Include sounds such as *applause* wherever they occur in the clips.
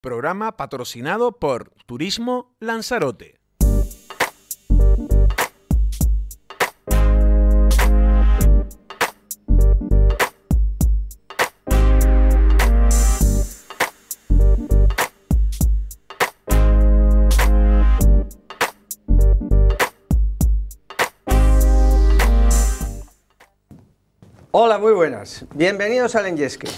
Programa patrocinado por Turismo Lanzarote. Hola, muy buenas. Bienvenidos al Enyesque.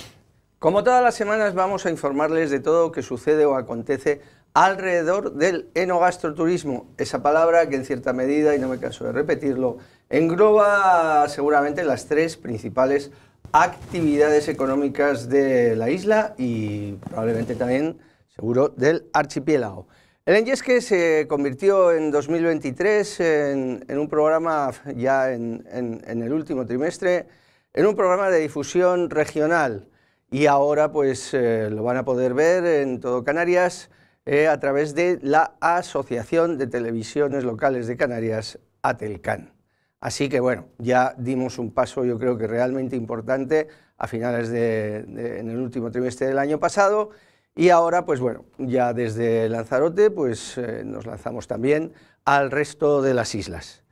Como todas las semanas vamos a informarles de todo lo que sucede o acontece alrededor del enogastroturismo, esa palabra que en cierta medida, y no me canso de repetirlo, engloba seguramente las tres principales actividades económicas de la isla y probablemente también, seguro, del archipiélago. El Enyesque se convirtió en 2023 en, en un programa, ya en, en, en el último trimestre, en un programa de difusión regional y ahora pues eh, lo van a poder ver en todo Canarias eh, a través de la Asociación de Televisiones Locales de Canarias, Atelcan. Así que bueno, ya dimos un paso yo creo que realmente importante a finales de, en el último trimestre del año pasado y ahora pues bueno, ya desde Lanzarote pues eh, nos lanzamos también al resto de las islas.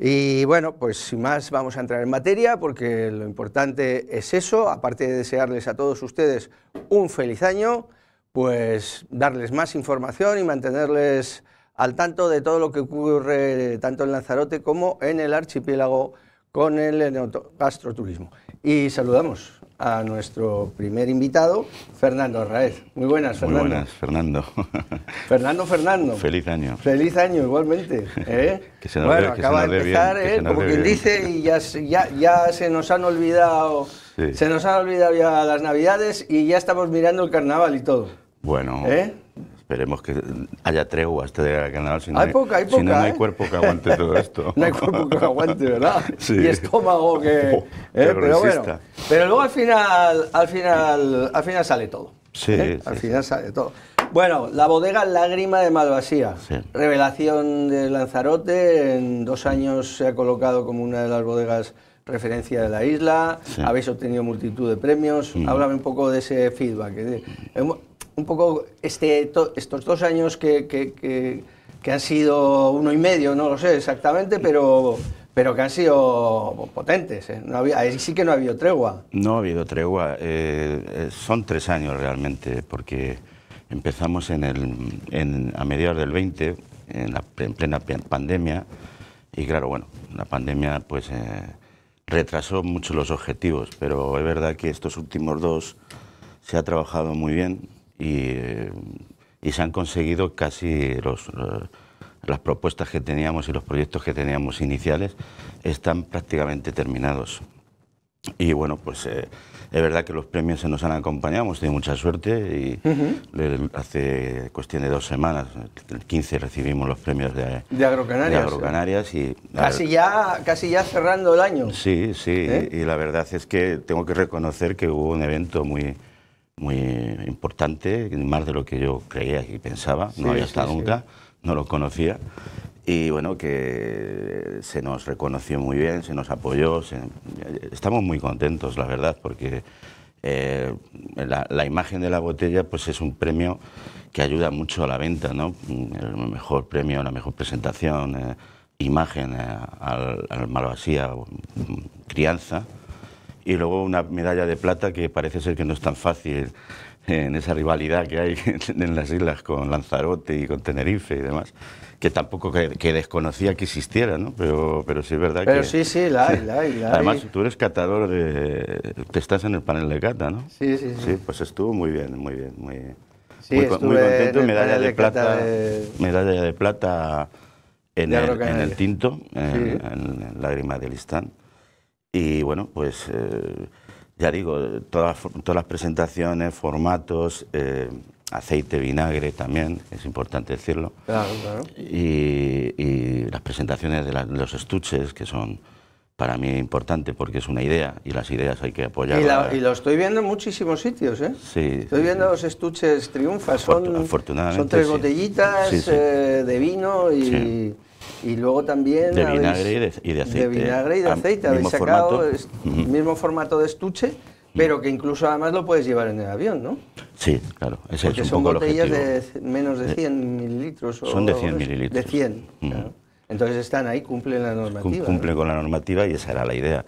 Y bueno, pues sin más vamos a entrar en materia porque lo importante es eso, aparte de desearles a todos ustedes un feliz año, pues darles más información y mantenerles al tanto de todo lo que ocurre tanto en Lanzarote como en el archipiélago con el turismo. Y saludamos a nuestro primer invitado, Fernando Arraez. Muy buenas, Fernando. Muy buenas, Fernando. *laughs* Fernando, Fernando. Feliz año. Feliz año, igualmente. ¿eh? *laughs* que se nos bueno, acaba de empezar, ¿eh? como quien dice, y ya, ya, ya, se nos han olvidado, se nos han olvidado ya las Navidades y ya estamos mirando el carnaval y todo. Bueno, ¿Eh? Esperemos que haya tregua este de canal, si no hay, poca, hay, poca, si no, no, hay ¿eh? cuerpo que aguante todo esto. *laughs* no hay cuerpo que aguante, ¿verdad? *laughs* Y estómago que... *laughs* Oh, eh, pero bueno, pero luego al final, al final, al final sale todo. Sí, ¿eh? Al final sale todo. Bueno, la bodega Lágrima de Malvasía, revelación de Lanzarote, en dos años se ha colocado como una de las bodegas referencia de la isla, habéis obtenido multitud de premios. Mm. Háblame un poco de ese feedback. ¿eh? un poco este, estos dos años que, han sido uno y medio, no lo sé exactamente, pero, pero que han sido potentes. ¿eh? No sí que no ha habido tregua. No ha habido tregua. Eh, eh, son tres años realmente, porque empezamos en el, a mediados del 20, en, plena pandemia, y claro, bueno, la pandemia pues retrasó mucho los objetivos, pero es verdad que estos últimos dos se ha trabajado muy bien, y, y se han conseguido casi los, eh, las propuestas que teníamos y los proyectos que teníamos iniciales están prácticamente terminados. Y bueno, pues eh, es verdad que los premios se nos han acompañado, hemos tenido mucha suerte y hace cuestión de dos semanas, el 15 recibimos los premios de, de Agrocanarias. De Agrocanarias ¿eh? y, casi, ya, casi ya cerrando el año. Sí, sí, y la verdad es que tengo que reconocer que hubo un evento muy, muy importante, más de lo que yo creía y pensaba, no había estado nunca, no lo conocía. Y bueno, que se nos reconoció muy bien, se nos apoyó, estamos muy contentos, la verdad, porque eh, la, imagen de la botella pues es un premio que ayuda mucho a la venta, ¿no? El mejor premio, la mejor presentación, eh, imagen eh, al, al Malvasía, mm, crianza y luego una medalla de plata que parece ser que no es tan fácil en esa rivalidad que hay *laughs* en las islas con Lanzarote y con Tenerife y demás, que tampoco que, desconocía que existiera, ¿no? Pero, pero sí es verdad que... Pero sí, sí, la hay, la hay, Además, tú eres catador de... Te estás en el panel de cata, ¿no? Sí, sí, sí. Sí, pues estuvo muy bien, muy bien, muy Sí, muy, contento, medalla de, plata, medalla de plata en, el, tinto, en, lágrima Lágrimas del Istán. Y bueno, pues eh, ya digo, todas, todas las presentaciones, formatos, eh, aceite, vinagre también, es importante decirlo. Claro, claro. Y, las presentaciones de los estuches, que son para mí importante porque es una idea y las ideas hay que apoyar. Y, lo estoy viendo en muchísimos sitios, ¿eh? Estoy viendo los estuches Triunfa, son, son tres botellitas eh, de vino y y luego también... De vinagre y, de, aceite. De vinagre y de ah, aceite. Habéis sacado el mismo formato de estuche, pero que incluso además lo puedes llevar en el avión, ¿no? Sí, claro. Porque son botellas de menos de 100 eh, mililitros. son de 100 mililitros. De 100, Entonces están ahí, cumplen la normativa. Cumplen con la normativa y esa era la idea.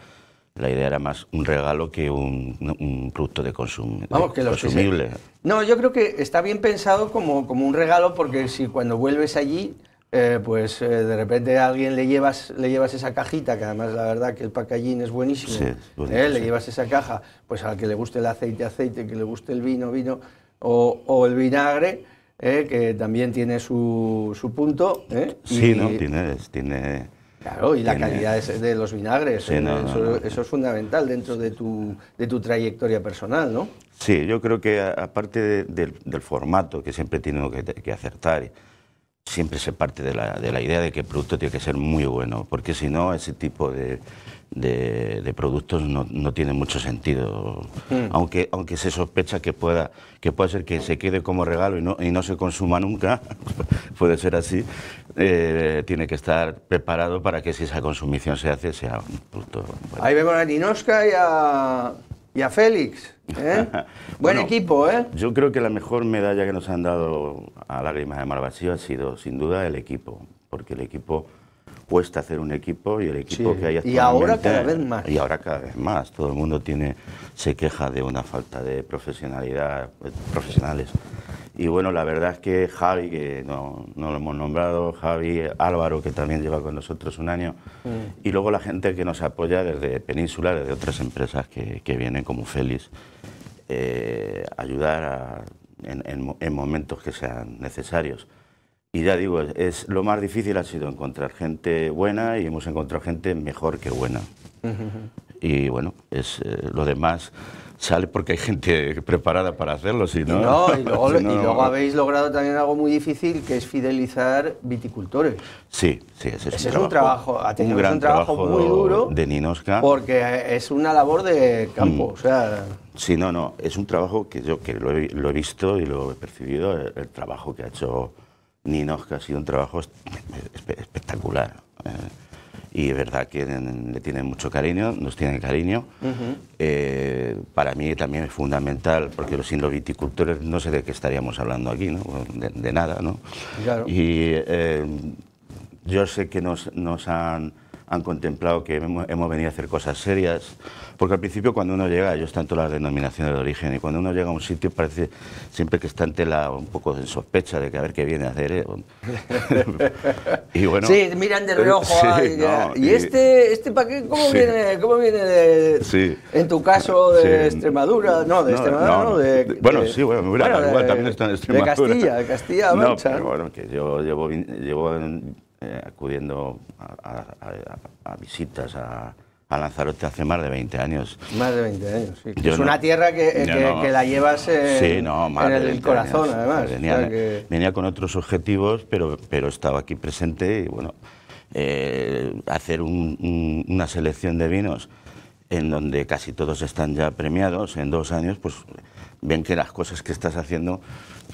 La idea era más un regalo que un, producto de consumo. consumible. No, yo creo que está bien pensado como, como un regalo porque si cuando vuelves allí eh, pues eh, de repente a alguien le llevas, le llevas esa cajita, que además la verdad que el pacallín es buenísimo, ¿eh? le llevas esa caja, pues al que le guste el aceite, aceite, que le guste el vino, vino, o, el vinagre, que también tiene su, punto. Sí, no, tiene, tiene... Claro, y la calidad de los vinagres, eso, es fundamental dentro de tu, trayectoria personal, ¿no? Sí, yo creo que aparte del formato, que siempre tiene que, que acertar, siempre se parte de la, idea de que el producto tiene que ser muy bueno, porque si no, ese tipo de, productos no, tiene mucho sentido. Mm. Aunque, aunque se sospecha que pueda, que pueda ser que se quede como regalo y no, se consuma nunca, *laughs* puede ser así, eh, tiene que estar preparado para que si esa consumición se hace, sea un producto bueno. Ahí vemos a Ninosca y a y a Félix. ¿eh? *laughs* Buen equipo, ¿eh? Yo creo que la mejor medalla que nos han dado a Lágrimas de Mar ha sido, sin duda, el equipo. Porque el equipo cuesta hacer un equipo y el equipo que hay actualmente... Y ahora cada vez más. Y ahora cada vez más. Todo el mundo tiene se queja de una falta de profesionalidad, pues, profesionales y bueno, la verdad es que Javi, que no, no, lo hemos nombrado, Javi Álvaro, que también lleva con nosotros un año, mm. y luego la gente que nos apoya desde Península, desde otras empresas que, que vienen, como Félix, eh, ayudar en, en, momentos que sean necesarios. Y ya digo, es, lo más difícil ha sido encontrar gente buena y hemos encontrado gente mejor que buena. Y bueno, es eh, lo demás sale porque hay gente preparada para hacerlo, si no... no, y, *laughs* luego, habéis logrado también algo muy difícil, que es fidelizar viticultores. Sí, sí, ese es, un, trabajo, un trabajo, un trabajo, muy duro de Ninosca, Porque es una labor de campo, mm. Sí, no, no, es un trabajo que yo que lo, he, visto y lo he percibido, el, trabajo que ha hecho Ninosca, ha sido un trabajo espectacular. Eh y es verdad que le tienen mucho cariño, nos tienen cariño. Eh, para mí también es fundamental, porque sin los viticultores no sé de qué estaríamos hablando aquí, ¿no? de, nada. ¿no? Y eh, yo sé que nos han han contemplado que hemos venido a hacer cosas serias, porque al principio cuando uno llega, yo están todas las denominaciones de origen, y cuando uno llega a un sitio parece siempre que está tela la un poco en sospecha de que a ver qué viene a hacer. ¿eh? *laughs* *laughs* y bueno, sí, miran de reojo. *laughs* y, este, este paquete, ¿cómo, viene, cómo viene de, sí, en tu caso de Extremadura? No, de Extremadura, no, bueno, sí, bueno, me hubiera bueno, igual, también está en Extremadura. De Castilla, de Castilla, Mancha. bueno, que yo llevo, llevo en, eh, acudiendo a, visitas a, Lanzarote hace más de 20 años. Más de 20 años, sí. es una tierra que, la llevas en, el corazón, además. Venía, con otros objetivos, pero, pero estaba aquí presente y bueno, eh, hacer una selección de vinos en donde casi todos están ya premiados en dos años, pues ven que las cosas que estás haciendo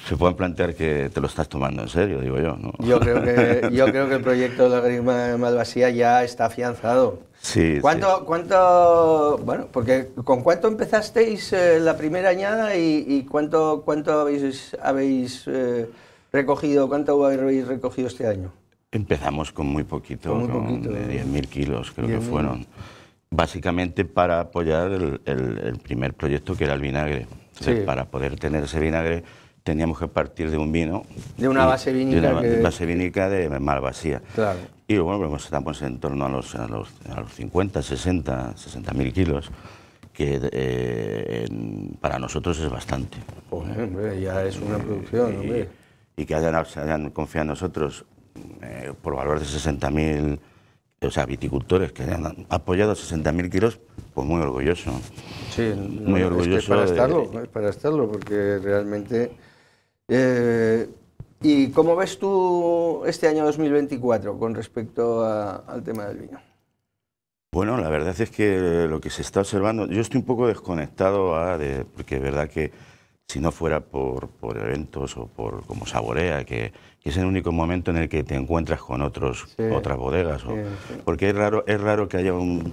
se pueden plantear que te lo estás tomando en serio, digo yo. Yo, creo que, yo creo que el proyecto de Malvasía ya está afianzado. Sí, ¿Cuánto, ¿Cuánto, bueno, porque con cuánto empezasteis eh, la primera añada y, cuánto, cuánto habéis, habéis eh, recogido, cuánto habéis recogido este año? Empezamos con muy poquito, con, 10.000 kilos creo que fueron. Básicamente para apoyar el primer proyecto que era el vinagre para poder tener ese vinagre teníamos que partir de un vino. De una base vinica De una base de Malvasía. Claro. Y bueno, pues, pues estamos en torno a los, 50, 60, 60 mil kilos que eh, para nosotros es bastante. hombre, ya es una producción, y, hombre. y que hayan, confiado en nosotros eh, por valor de 60.000, o sea, viticultores que hayan apoyado 60.000 kilos pues muy orgulloso. Sí, muy orgulloso. Es para, estarlo, eh, para estarlo, porque realmente... Eh, ¿Y cómo ves tú este año 2024 con respecto al tema del vino? Bueno, la verdad es que lo que se está observando, yo estoy un poco desconectado, a, ah, de, porque es verdad que si no fuera por, por eventos o por como Saborea, que, ...que es el único momento en el que te encuentras con otros, otras bodegas. O, Porque es raro, es raro que haya un,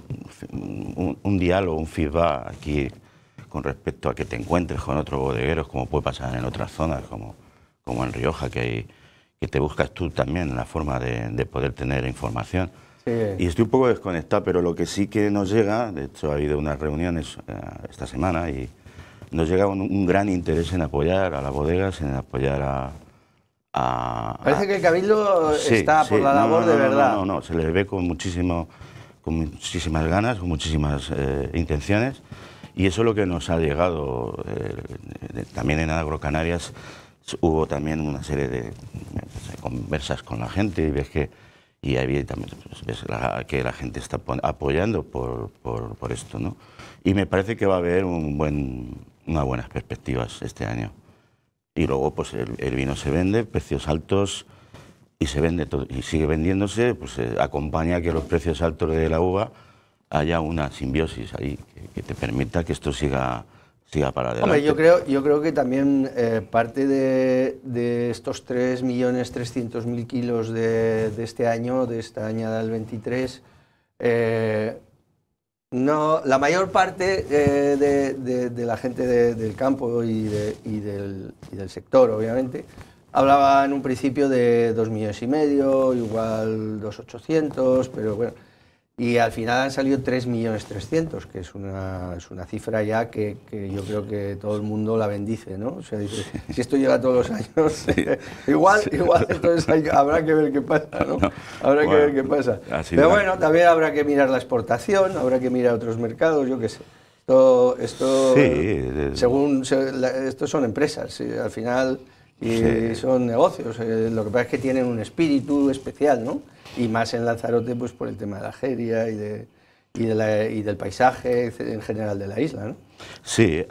un, diálogo, un feedback aquí con respecto a que te encuentres con otros bodegueros, como puede pasar en otras zonas, como, como en Rioja, que, hay, que te buscas tú también la forma de, de poder tener información. Y estoy un poco desconectado, pero lo que sí que nos llega, de hecho ha habido unas reuniones eh, esta semana y nos llega un, un gran interés en apoyar a las bodegas, en apoyar a, Parece que el Cabildo está por la labor de verdad. No, no, se le ve con, muchísimo, con muchísimas ganas, con muchísimas eh, intenciones. Y eso es lo que nos ha llegado. Eh, también en Agrocanarias hubo también una serie de conversas con la gente y ves que y también pues, ves la, que la gente está apoyando por, por, esto. ¿no? Y me parece que va a haber un buen, unas buenas perspectivas este año y luego pues el, vino se vende, precios altos y se vende y sigue vendiéndose, pues eh, acompaña que los precios altos de la uva haya una simbiosis ahí que, te permita que esto siga siga para adelante. yo creo, yo creo que también eh, parte de, de estos 3.300.000 kilos de, este año, de esta añada del 23, no, la mayor parte eh, de, la gente del campo y, del, y, del, sector, obviamente, hablaba en un principio de dos millones y medio, igual dos ochocientos, pero bueno, y al final han salido 3.300.000, que es una, es una cifra ya que, yo creo que todo el mundo la bendice, ¿no? si esto llega todos los años, *laughs* igual, igual, entonces habrá que ver qué pasa, ¿no? Habrá que ver qué pasa. Pero bueno, también habrá que mirar la exportación, habrá que mirar otros mercados, yo qué sé. Esto, esto eh, según, esto son empresas, al final... Y son negocios. Eh, lo que pasa es que tienen un espíritu especial, ¿no? Y más en Lanzarote, pues por el tema de la jeria y, de, y, del paisaje en general de la isla, ¿no? Sí,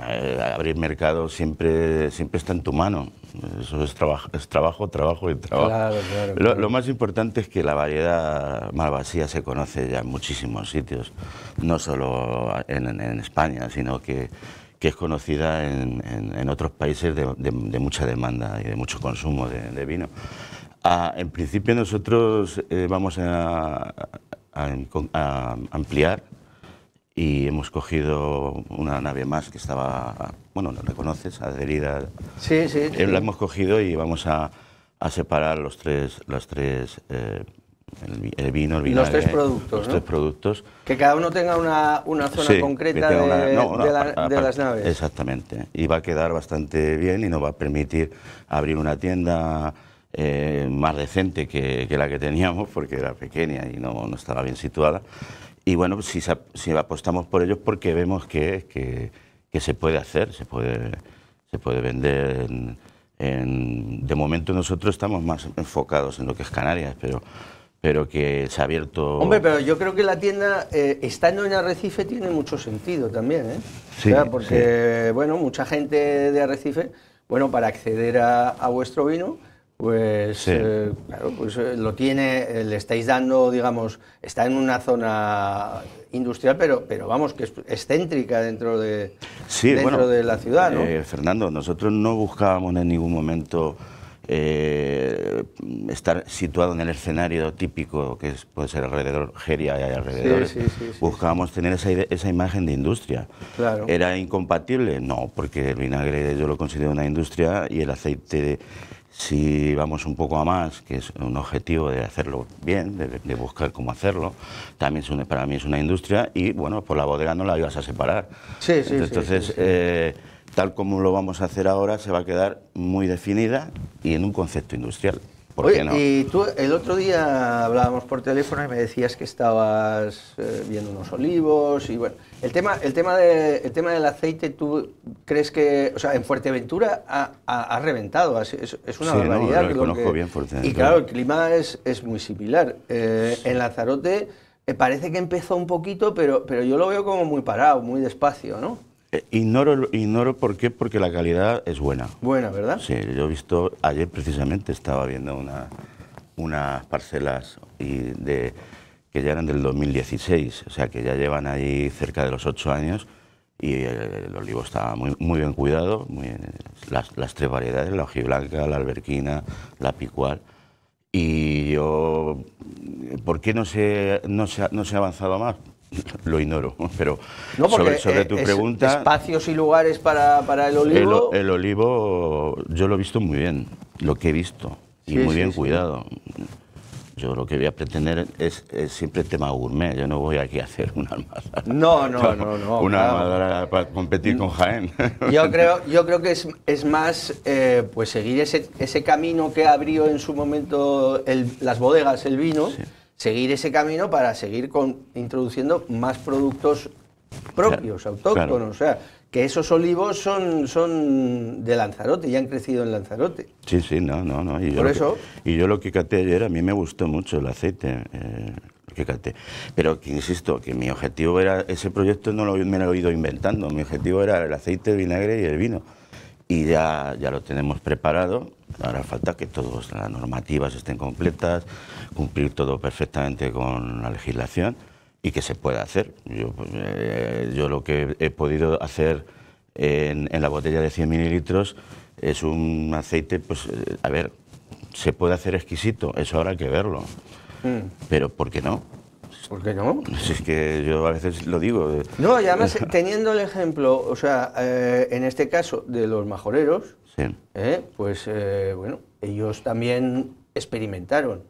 eh, abrir mercado siempre, siempre está en tu mano. Eso es, trabajo, trabajo, trabajo y trabajo. Claro, claro, Lo, más importante es que la variedad malvasía se conoce ya en muchísimos sitios, no solo en, en España, sino que que es conocida en, en, otros países de, de, mucha demanda y de mucho consumo de, vino. Ah, en principio nosotros eh, vamos a, ampliar y hemos cogido una nave más que estaba, bueno, la reconoces, adherida. Sí, sí. Eh, la hemos cogido y vamos a, a separar los tres, las tres eh, el, vino, el Los tres productos. Que cada uno tenga una, zona concreta de, las naves. Exactamente. Y va a quedar bastante bien y nos va a permitir abrir una tienda eh, más decente que, la que teníamos, porque era pequeña y no, estaba bien situada. Y bueno, pues, si, apostamos por ellos, porque vemos que, que, se puede hacer, se puede, se puede vender. de momento nosotros estamos más enfocados en lo que es Canarias, pero pero que se ha abierto... Hombre, pero yo creo que la tienda, eh, estando en Arrecife, tiene mucho sentido también, ¿eh? porque, bueno, mucha gente de Arrecife, bueno, para acceder a, vuestro vino, pues, eh, claro, pues eh, lo tiene, le estáis dando, digamos, está en una zona industrial, pero, pero vamos, que es excéntrica dentro de, dentro de la ciudad, ¿no? Fernando, nosotros no buscábamos en ningún momento eh, estar situado en el escenario típico que puede ser alrededor, Geria y alrededor, buscábamos tener esa, esa, imagen de industria. ¿Era incompatible? No, porque el vinagre yo lo considero una industria y el aceite... si vamos un poco a más, que es un objetivo de hacerlo bien, de, buscar cómo hacerlo, también para mí es una industria y bueno, por la bodega no la ibas a separar. Sí, sí, entonces, sí, eh, tal como lo vamos a hacer ahora, se va a quedar muy definida y en un concepto industrial. ¿Por qué no? Y tú el otro día hablábamos por teléfono y me decías que estabas eh, viendo unos olivos y bueno, el tema, el tema, de, tema del aceite, ¿tú crees que, o sea, en Fuerteventura ha, reventado? Es, una barbaridad. lo conozco bien Fuerteventura. Y claro, el clima es, muy similar. Eh, en Lanzarote eh, parece que empezó un poquito, pero, pero yo lo veo como muy parado, muy despacio, ¿no? Eh, ignoro, ignoro por qué, porque la calidad es buena. Buena, ¿verdad? Sí, yo he visto, ayer precisamente estaba viendo una, unas parcelas y de, que ya eran del 2016, o sea que ya llevan ahí cerca de los ocho años y eh, el, olivo estaba muy, bien cuidado, las, tres variedades, la hojiblanca, la alberquina, la picual. Y yo, ¿por qué no se, no se, no se ha avanzado más? *laughs* lo ignoro, pero no, sobre, eh, tu pregunta... ¿Espacios y lugares para, el olivo? El, olivo yo lo he visto muy bien, lo que he visto, y muy bien cuidado. Yo lo que voy a pretender es, es, siempre tema gourmet. Yo no voy aquí a hacer una almazara. No, no, no, *laughs* una para competir con Jaén. *laughs* Yo creo, yo creo que es, más eh, pues seguir ese, camino que abrió en su momento las bodegas, el vino. Sí seguir ese camino para seguir con, introduciendo más productos propios, autóctonos. O sea, que esos olivos son, son de Lanzarote y han crecido en Lanzarote. Sí, sí, no, no, no. Y yo y yo lo que caté ayer, a mí me gustó mucho el aceite. Eh, que Pero que insisto, que mi objetivo era, ese proyecto no lo, me lo he ido inventando, mi objetivo era el aceite, el vinagre y el vino. Y ya, ya lo tenemos preparado, Ahora falta que todas las normativas estén completas, cumplir todo perfectamente con la legislación y que se pueda hacer. Yo, eh, lo que he podido hacer en, la botella de 100 mililitros es un aceite, pues, eh, a ver, se puede hacer exquisito, eso ahora hay que verlo. Mm. Pero ¿por qué no? ¿Por qué no? Si es que yo a veces lo digo. Eh. No, y además teniendo el ejemplo, o sea, en este caso de los majoreros, ¿Eh? Pues eh, bueno, ellos también experimentaron.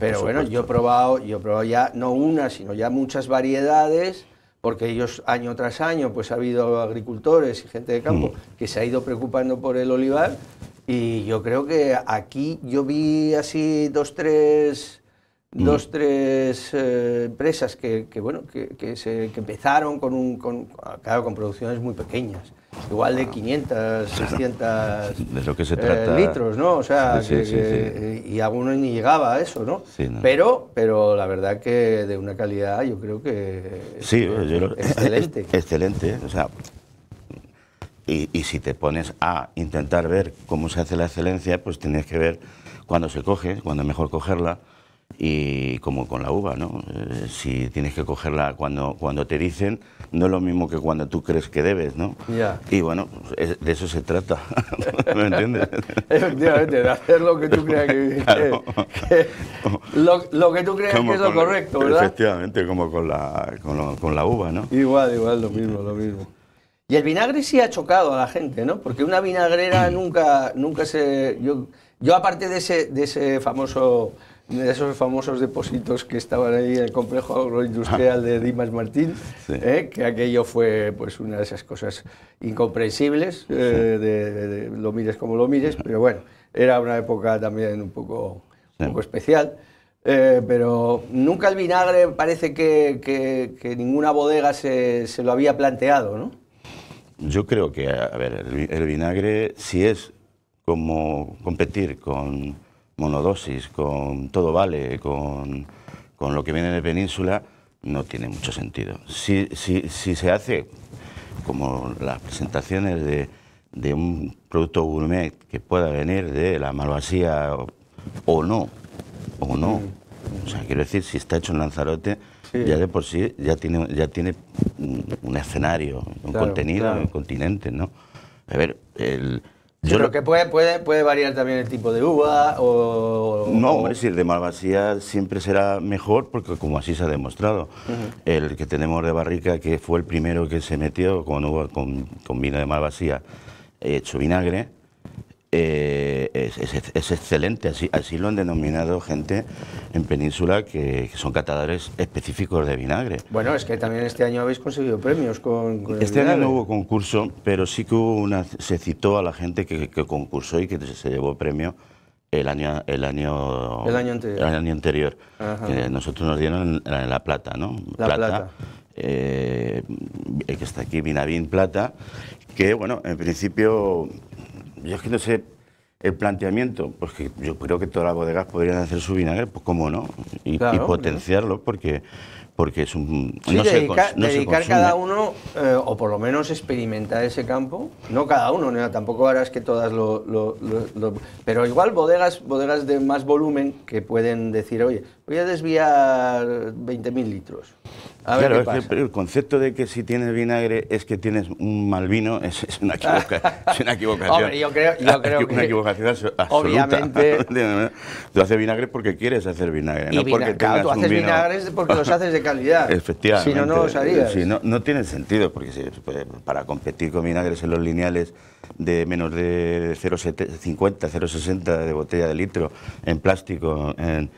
Pero bueno, yo he probado, yo he ya no una, sino ya muchas variedades, porque ellos año tras año pues ha habido agricultores y gente de campo mm. que se ha ido preocupando por el olivar y yo creo que aquí yo vi así dos tres Mm. dos, tres eh, empresas que, bueno, que, se, empezaron con, un, con, producciones muy pequeñas, igual de 500, ah. 600 eh, litros, ¿no? O sea, y algunos ni llegaba a eso, ¿no? Pero, pero la verdad que de una calidad yo creo que sí, excelente. *coughs* excelente, o sea, y, y si te pones a intentar ver cómo se hace la excelencia, pues tienes que ver cuándo se coge, cuándo es mejor cogerla, y como con la uva, ¿no? Eh, si tienes que cogerla cuando, cuando te dicen, no es lo mismo que cuando tú crees que debes, ¿no? Y bueno, de eso se trata, *laughs* ¿me entiendes? Efectivamente, de hacer lo que tú creas que, *laughs* lo, que tú creas que es lo correcto, ¿verdad? Efectivamente, como con la, con, con la uva, ¿no? Igual, igual, lo mismo, lo mismo. Y el vinagre sí ha chocado a la gente, ¿no? Porque una vinagrera *clears throat* nunca, nunca se... Yo, yo aparte de ese, de ese famoso de esos famosos depósitos que estaban ahí en el complejo agroindustrial de Dimas Martín, ¿eh? que aquello fue pues una de esas cosas incomprensibles, eh, de, lo mires como lo mires, pero bueno, era una época también un poco, un poco especial. Eh, pero nunca el vinagre parece que, ninguna bodega se, se, lo había planteado, ¿no? Yo creo que, a ver, el, el vinagre, si es como competir con monodosis, con todo vale, con, con lo que viene de península, no tiene mucho sentido. Si, si, si se hace como las presentaciones de, de, un producto gourmet que pueda venir de la malvasía o, no, o no. Mm. O sea, quiero decir, si está hecho en Lanzarote, ya de por sí ya tiene, ya tiene un escenario, un contenido, un continente, ¿no? A ver, el, yo que puede, puede, puede variar también el tipo de uva o... No, es decir, de Malvasía siempre será mejor porque como así se ha demostrado. El que tenemos de barrica, que fue el primero que se metió con, uva, con, con vino de Malvasía hecho vinagre, eh, es, excelente, así, lo han denominado gente en Península que, son catadores específicos de vinagre. Bueno, es que también este año habéis conseguido premios con, Este año no hubo concurso, pero sí que hubo una, se citó a la gente que, concursó y que se llevó premio el año el año el año anterior, el nosotros nos dieron la plata no la plata, eh, que está aquí Vinavín Plata que bueno en principio yo es que no sé el planteamiento, pues que yo creo que todas las bodegas podrían hacer su vinagre, pues cómo no, y, potenciarlo, porque, porque es un... no dedicar cada uno, eh, o por lo menos experimentar ese campo, no cada uno, tampoco harás que todas lo, lo, Pero igual bodegas, bodegas de más volumen que pueden decir, oye, voy a desviar 20.000 litros. claro, el concepto de que si tienes vinagre es que tienes un mal vino *laughs* es, una, equivocación... *laughs* es una, equivocación. Hombre, yo creo, yo *laughs* creo una que... Una equivocación absoluta. Obviamente... tú haces vinagre porque quieres hacer vinagre, no porque claro, tú haces vinagre vinagres porque los haces de calidad. Efectivamente. Si no, no los harías. no, tiene sentido, porque pues, para competir con vinagres en los lineales de menos de 0,50, 0,60 de botella de litro en plástico, en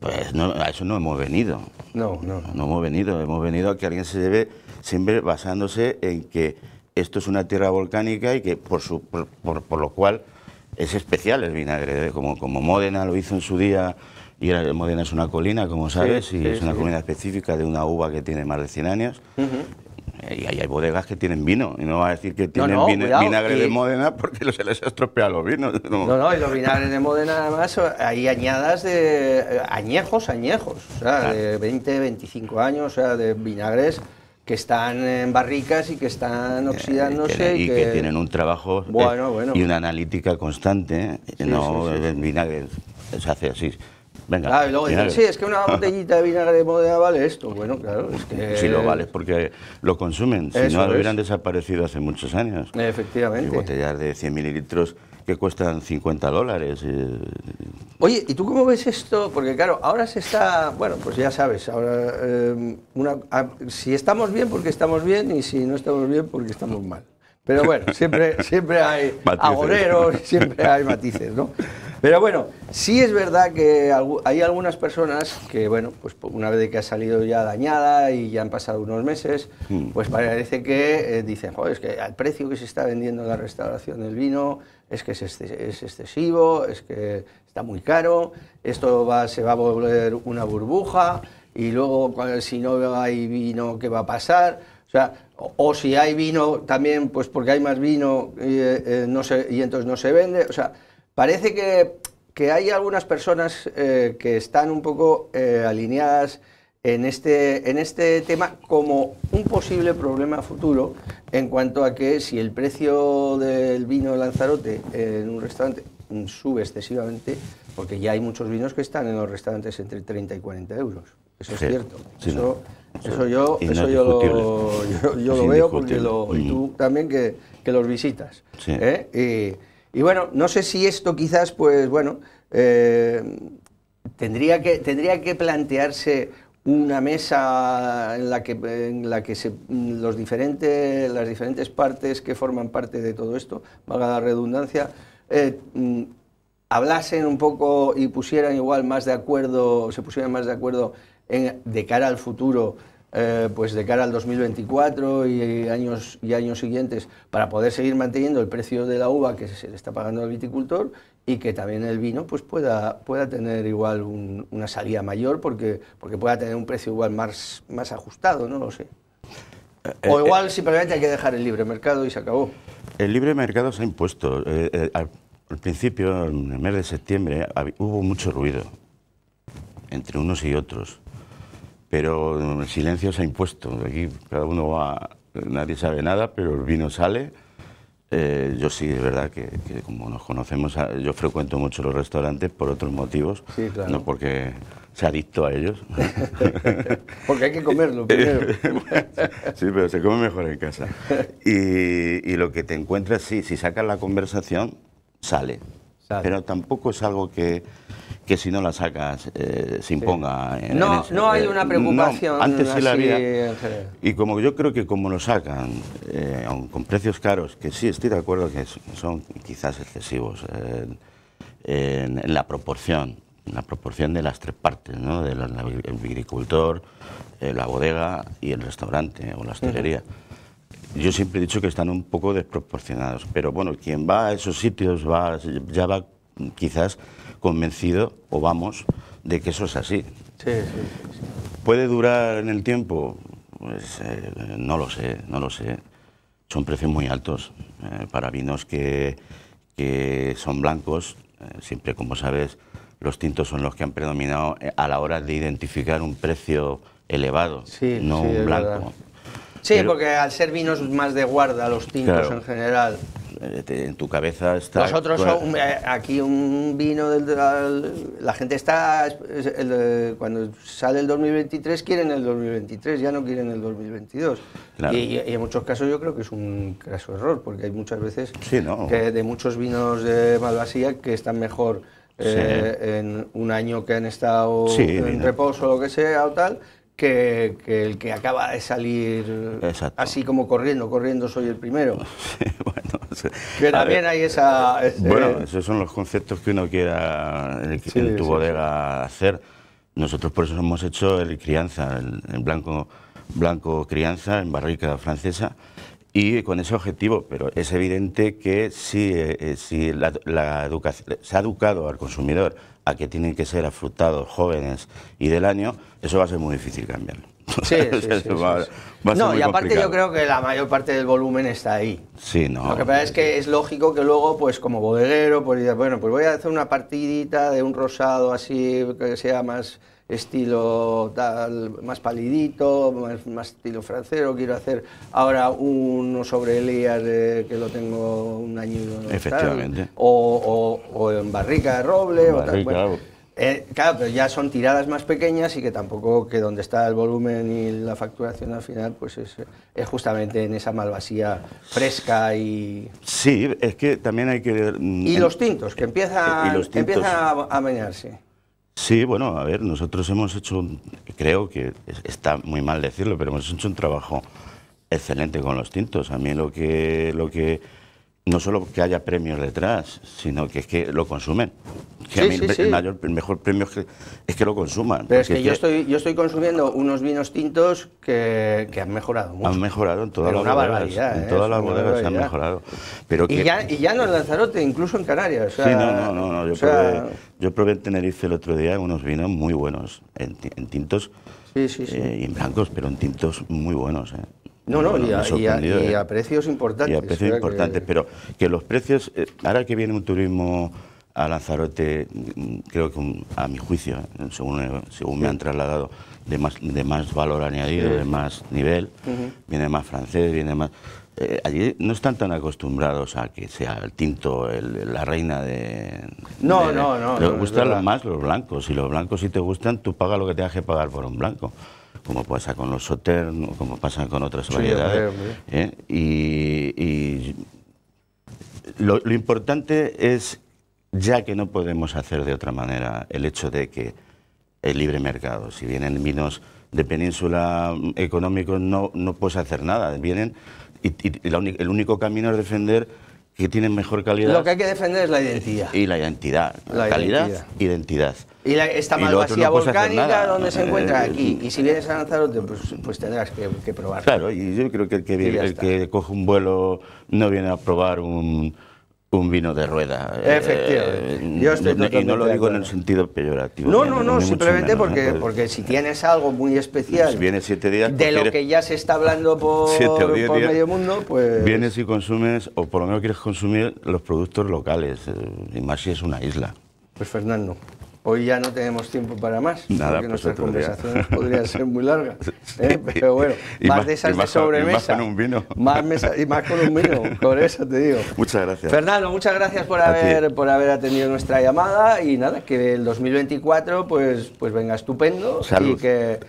pues no, a eso no hemos venido. No, no. No hemos venido, hemos venido a que alguien se lleve siempre basándose en que esto es una tierra volcánica y que por, su, por, lo cual es especial el vinagre, ¿eh? como, como Módena lo hizo en su día, y Módena es una colina, como sabes, y es una colina específica de una uva que tiene más de 100 años, y hay, hay, bodegas que tienen vino, y no va a decir que tienen vinagre de Módena porque se les ha estropeado los vinos. No, no, y los *laughs* vinagres de Módena además hay añadas de añejos, añejos, o sea, de 20, 25 años, o sea, de vinagres que están en barricas y que están eh, oxidándose. y, que, tienen un trabajo eh, y una analítica constante, ¿eh? no vinagre se hace así. Venga. y luego dicen, sí, es que una botellita de vinagre de moda vale esto. Bueno, claro, es que... Si lo vale, porque lo consumen. Si no, lo hubieran desaparecido hace muchos años. Efectivamente. botellas de 100 mililitros que cuestan 50 dólares. Eh. Oye, ¿y tú cómo ves esto? Porque claro, ahora se está, bueno, pues ya sabes, ahora eh, si estamos bien porque estamos bien y si no estamos bien porque estamos mal. Pero bueno, siempre, siempre hay *laughs* agoreros, siempre hay matices, ¿no? Pero bueno, sí es verdad que hay algunas personas que, bueno, pues una vez que ha salido ya dañada y ya han pasado unos meses, hmm. pues parece que eh, dicen, joder, es que al precio que se está vendiendo la restauración del vino es que es, excesivo, es que está muy caro, esto va, se va a volver una burbuja y luego si no hay vino, ¿qué va a pasar? O sea, o, si hay vino también, pues porque hay más vino y eh, eh, entonces no se vende, o sea... Parece que, hay algunas personas eh, que están un poco eh, alineadas en este, en este tema como un posible problema futuro en cuanto a que si el precio del vino de Lanzarote eh, en un restaurante mm, sube excesivamente, porque ya hay muchos vinos que están en los restaurantes entre 30 y 40 euros. Eso es cierto. eso, yo, lo, veo porque tú mm. también que, los visitas. Sí. Y bueno, no sé si esto quizás, pues bueno, eh, tendría, que, tendría que plantearse una mesa en la que, en la que los diferentes, las diferentes partes que forman parte de todo esto, valga la redundancia, eh, mm, hablasen un poco y pusieran igual más de acuerdo, se pusieran más de acuerdo de cara al futuro eh, pues de cara al 2024 y años, y años siguientes para poder seguir manteniendo el precio de la uva que se le está pagando al viticultor y que también el vino pues pueda, pueda tener igual una salida mayor porque, porque pueda tener un precio igual más, más ajustado, no lo sé. Eh, o eh, igual simplemente hay que dejar el libre mercado y se acabó. El libre mercado se ha impuesto. al, principio, en el mes de septiembre, hubo mucho ruido entre unos y otros pero el silencio se ha impuesto. Aquí cada uno va, nadie sabe nada, pero el vino sale. Eh, yo sí, es verdad que, como nos conocemos, ah, yo frecuento mucho los restaurantes por otros motivos, no porque sea adicto a ellos. *laughs* porque hay que comerlo primero. *laughs* sí, pero se come mejor en casa. Y, y, lo que te encuentras, sí, si sacas la conversación, sale. Pero tampoco es algo que que si no la sacas eh, se imponga. no, no hay eh, una preocupación. antes sí la había. Y como yo creo que como lo sacan, eh, con precios caros, que sí estoy de acuerdo que son quizás excesivos en, la proporción, la proporción de las tres partes, ¿no? del agricultor, la bodega y el restaurante o la hostelería. Yo siempre he dicho que están un poco desproporcionados, pero bueno, quien va a esos sitios va, ya va quizás convencido, o vamos, de que eso es así. ¿Puede durar en el tiempo? Pues eh, no lo sé, no lo sé. Son precios muy altos eh, para vinos que, son blancos. Eh, siempre, como sabes, los tintos son los que han predominado a la hora de identificar un precio elevado, no un blanco. Sí, porque al ser vinos más de guarda, los tintos en general. Eh, en tu cabeza está. Nosotros, eh, aquí un vino. Del, la, gente está. cuando sale el 2023, quieren el 2023, ya no quieren el 2022. Y, en muchos casos, yo creo que es un caso error, porque hay muchas veces sí, que de muchos vinos de Malvasía que están mejor. Eh, en un año que han estado en reposo reposo, lo que sea o tal, que, el que acaba de salir así como corriendo, corriendo soy el primero. *laughs* Sí, bueno, también hay esa... Este, bueno, esos son los conceptos que uno quiera en tu bodega hacer. Nosotros por eso hemos hecho el crianza, el, blanco, blanco crianza en barrica francesa y con ese objetivo, pero es evidente que si, eh, eh, la, educación, se ha educado al consumidor a que tienen que ser afrutados jóvenes y del año, eso va a ser muy difícil cambiarlo. Sí, *laughs* sí, sí, va, no, y aparte yo creo que la mayor parte del volumen está ahí. Sí, no. Lo que pasa es que es lógico que luego, pues como bodeguero, pues bueno, pues voy a hacer una partidita de un rosado así que sea más estilo tal, más palidito, más, estilo francero. Quiero hacer ahora uno sobre Elías que lo tengo un año. Efectivamente. o, en barrica de roble. Eh, claro, pero ya son tiradas más pequeñas y que tampoco que donde está el volumen y la facturación al final, pues es, justamente en esa malvasía fresca y... Sí, es que también hay que... Mm, y los tintos, que empieza, eh, a, a Sí, bueno, a ver, nosotros hemos hecho, creo que está muy mal decirlo, pero hemos hecho un trabajo excelente con los tintos. A mí lo que, lo que no solo que haya premios detrás, sino que es que lo consumen. el, Mayor, el mejor premio es que, lo consuman. Pero es que, yo, estoy, yo estoy consumiendo unos vinos tintos que, han mejorado mucho. Han mejorado en todas las En ¿eh? todas las bodegas han mejorado. Pero y, ya, y ya no en Lanzarote, incluso en Canarias. sí, no, no, no. yo, probé, en Tenerife el otro día unos vinos muy buenos, en, tintos. Eh, y en blancos, pero en tintos muy buenos. Eh. No, no, y, a, y, precios importantes. Y a precios importantes, pero que los precios, eh, ahora que viene un turismo a Lanzarote, mm, creo que a mi juicio, eh, según, eh, según me han trasladado, de más, de más valor añadido, de más nivel, viene más francés, viene más... allí no están tan acostumbrados a que sea el tinto la reina de... No, no, no. Les gustan más los blancos. y los blancos si te gustan, tú pagas lo que te que pagar por un blanco como pasa con los soternos, como pasa con otras variedades. Eh, ¿eh? Y, lo, importante es, ya que no podemos hacer de otra manera, el hecho de que el libre mercado, si vienen vinos de península mm, económicos, no, no puedes hacer nada, vienen y, el único camino es defender que tienen mejor calidad. Lo que hay que defender es la identidad. Y la identidad. La calidad, identidad. Y la, esta malvasía volcánica, ¿dónde se encuentra? Aquí. Y si vienes a Lanzarote, pues, pues, tendrás que, que probar. Claro, y yo creo que el que, coge un vuelo no viene a probar un, un vino de rueda. Efectivamente. Eh, y no lo digo en el sentido peyorativo. No, no, no, simplemente ¿eh? porque, pues porque si tienes algo muy especial. Si siete días. De pues lo que ya se está hablando *laughs* por, medio mundo, pues. Vienes y consumes, o por lo menos quieres consumir los productos locales, eh, y más si es una isla. Pues Fernando. Hoy ya no tenemos tiempo para más, Nada, porque pues nuestras conversaciones podrían ser muy largas. *laughs* ¿eh? Pero bueno, más, de esas de sobremesa. Y más con un vino. mesa, y más con un vino, *laughs* con eso te digo. Muchas gracias. Fernando, muchas gracias por haber, por haber atendido nuestra llamada y nada, que el 2024 pues, pues venga estupendo. Y que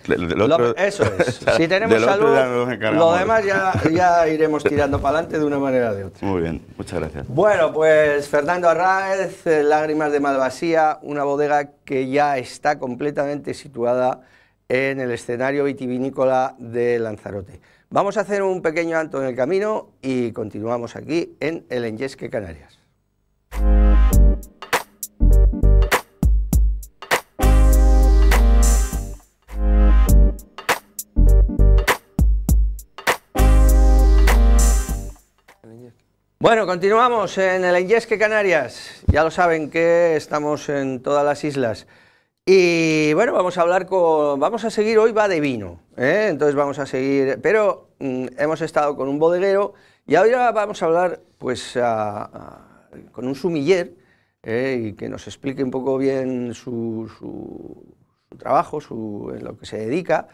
eso es. *laughs* Si tenemos salud, lo demás ya, ya iremos tirando para adelante de una manera o de otra. Muy bien, muchas gracias. Bueno, pues Fernando Arraez, Lágrimas de Malvasía, una bodega que ya está completamente situada en el escenario vitivinícola de Lanzarote. Vamos a hacer un pequeño alto en el camino y continuamos aquí en el Enyesque Canarias. Bueno, continuamos en el Enyesque Canarias. Ya lo saben que estamos en todas las islas. Y bueno, vamos a hablar con... Vamos a seguir, hoy va de vino, ¿eh? entonces vamos a seguir... Pero mm, hemos estado con un bodeguero y ahora vamos a hablar pues con un sumiller ¿eh? y que nos explique un poco bien su, trabajo, en lo que se dedica,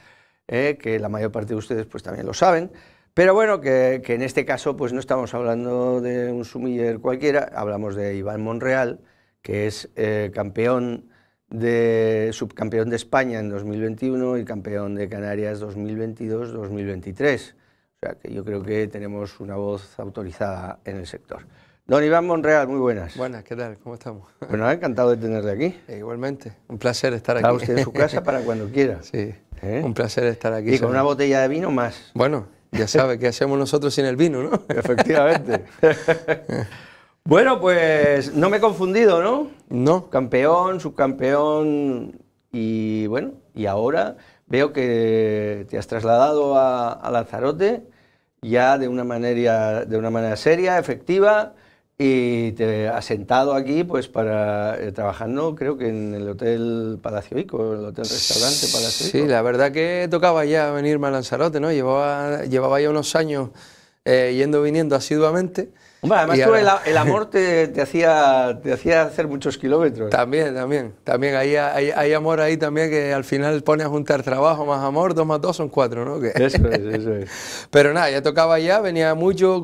¿eh? que la mayor parte de ustedes pues también lo saben. Pero bueno, que, en este caso pues no estamos hablando de un sumiller cualquiera, hablamos de Iván Monreal, que es eh, campeón de subcampeón de España en 2021 y campeón de Canarias 2022-2023. O sea que yo creo que tenemos una voz autorizada en el sector. Don Iván Monreal, muy buenas. Buenas, ¿qué tal? ¿Cómo estamos? Bueno, pues encantado de tenerle aquí. Eh, igualmente, un placer estar aquí. Está usted en su casa para cuando quiera. *laughs* Sí, ¿Eh? un placer estar aquí. Y con una botella de vino más. Bueno, ya sabe ¿qué hacemos nosotros sin el vino, no? *laughs* Efectivamente. *laughs* bueno, pues no me he confundido, ¿no? No. Campeón, subcampeón y bueno, y ahora veo que te has trasladado a, Lanzarote ya de una manera, de una manera seria, efectiva y te has sentado aquí pues para eh, trabajar, Creo que en el Hotel Palacio Ico... el Hotel Restaurante Palacio Ico... Sí, la verdad que tocaba ya venirme a Lanzarote, ¿no? Llevaba, llevaba ya unos años eh, yendo viniendo asiduamente además tú el, amor te, hacía, te hacía hacer muchos kilómetros. También, también. También hay, hay, amor ahí también que al final pone a juntar trabajo más amor, dos más dos son cuatro, ¿no? Eso *laughs* eso es. Pero nada, ya tocaba ya, venía mucho,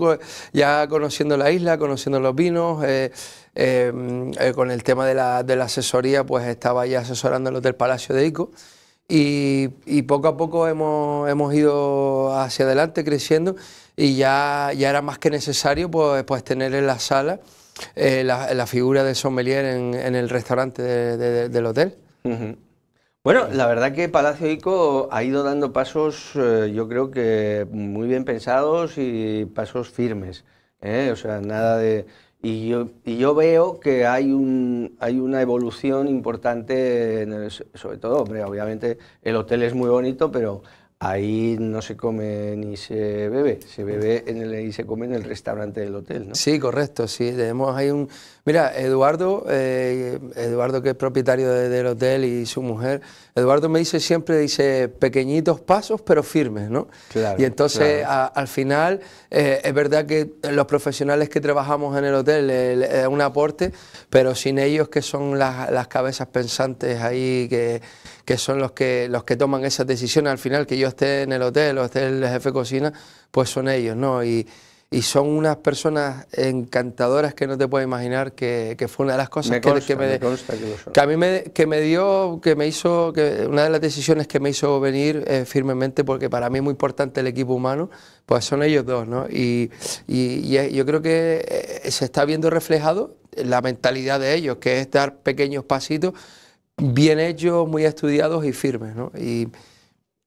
ya conociendo la isla, conociendo los vinos. Eh, em, eh, con el tema de la, de la asesoría, pues estaba ya asesorando el Hotel Palacio de ICO. Y, y poco a poco hemos, hemos ido hacia adelante creciendo y ya, ya era más que necesario pues, pues tener en la sala eh, la, la, figura de sommelier en, el restaurante del hotel. Bueno, la verdad que Palacio Ico ha ido dando pasos, eh, yo creo que muy bien pensados y pasos firmes. ¿eh? O sea, nada de. Y yo, y yo veo que hay, un, hay una evolución importante, sobre todo, hombre, obviamente el hotel es muy bonito, pero ahí no se come ni se bebe, se bebe en el, y se come en el restaurante del hotel, ¿no? Sí, correcto, sí, tenemos ahí un... Mira, Eduardo eh, Eduardo, que es propietario del hotel y su mujer, Eduardo me dice siempre, dice, pequeñitos pasos pero firmes, ¿no? y entonces al final eh, es verdad que los profesionales que trabajamos en el hotel eh, es un aporte, pero sin ellos que son las, cabezas pensantes ahí, que, son los que, los que toman esas decisiones, al final que yo esté en el hotel o esté el jefe de cocina, pues son ellos, ¿no? Y, y son unas personas encantadoras que no te puedes imaginar que, fue una de las cosas que, me, a mí que me dio, que me hizo, que una de las decisiones que me hizo venir eh, firmemente, porque para mí es muy importante el equipo humano, pues son ellos dos, ¿no? Y, y, yo creo que eh, se está viendo reflejado la mentalidad de ellos, que es dar pequeños pasitos bien hechos, muy estudiados y firmes, ¿no? Y,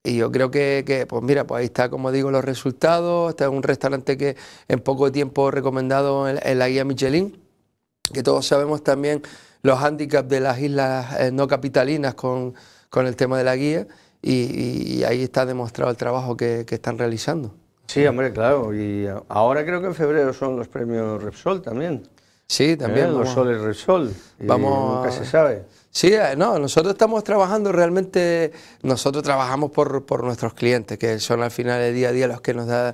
y yo creo que, pues mira, pues ahí está, como digo, los resultados. Está un restaurante que en poco tiempo recomendado en, la guía Michelin, que todos sabemos también los hándicaps de las islas eh, no capitalinas con, el tema de la guía. Y, ahí está demostrado el trabajo que, están realizando. Sí, hombre, claro. Y ahora creo que en febrero son los premios Repsol también. Sí, también. ¿Eh? los soles Repsol. vamos nunca se sabe. Sí, eh, no, nosotros estamos trabajando realmente, nosotros trabajamos por, nuestros clientes, que son al final del día a día los que nos da,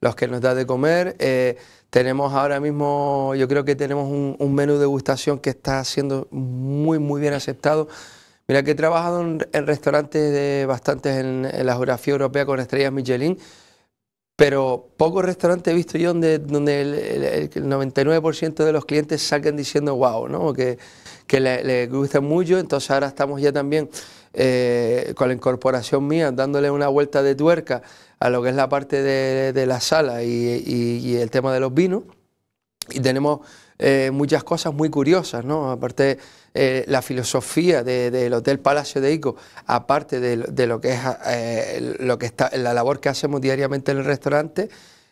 los que nos da de comer. Eh, tenemos ahora mismo, yo creo que tenemos un, menú menú degustación que está siendo muy, muy bien aceptado. Mira que he trabajado en, restaurantes de, bastantes en, en la geografía europea con estrellas Michelin pero pocos restaurantes he visto yo donde, el, 99% de los clientes salgan diciendo wow, ¿no? que, les gusta mucho. Entonces ahora estamos ya también eh, con la incorporación mía dándole una vuelta de tuerca a lo que es la parte de, la sala y el tema de los vinos. Y tenemos eh, muchas cosas muy curiosas, ¿no? Aparte, eh, la filosofía del Hotel Palacio de Ico, aparte de, lo que es eh, lo que está, la labor que hacemos diariamente en el restaurante,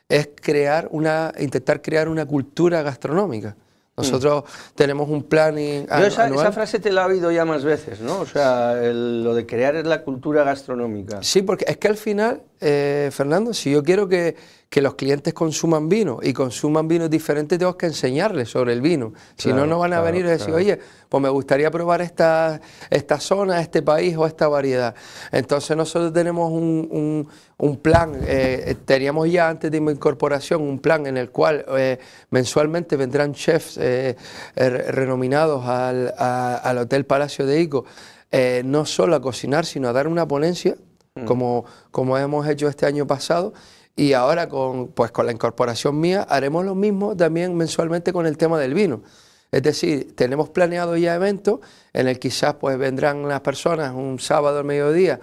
es crear una, intentar crear una cultura gastronómica. Nosotros mm. tenemos un planning. esa, frase te la ha habido ya más veces, ¿no? O sea, lo de crear es la cultura gastronómica. Sí, porque es que al final, Fernando, si yo quiero que que los clientes consuman vino y consuman vino diferente... tengo que enseñarles sobre el vino. Si no, no van a venir y decir, oye, pues me gustaría probar esta, esta zona, este país o esta variedad. Entonces nosotros tenemos un, plan, eh, teníamos ya antes de mi incorporación un plan en el cual eh, mensualmente vendrán chefs eh, renominados al, al, Hotel Palacio de Ico, no solo a cocinar, sino a dar una ponencia, mm. como, como hemos hecho este año pasado y ahora con, pues, con la incorporación mía haremos lo mismo también mensualmente con el tema del vino. Es decir, tenemos planeado ya eventos en el quizás pues vendrán las personas un sábado al mediodía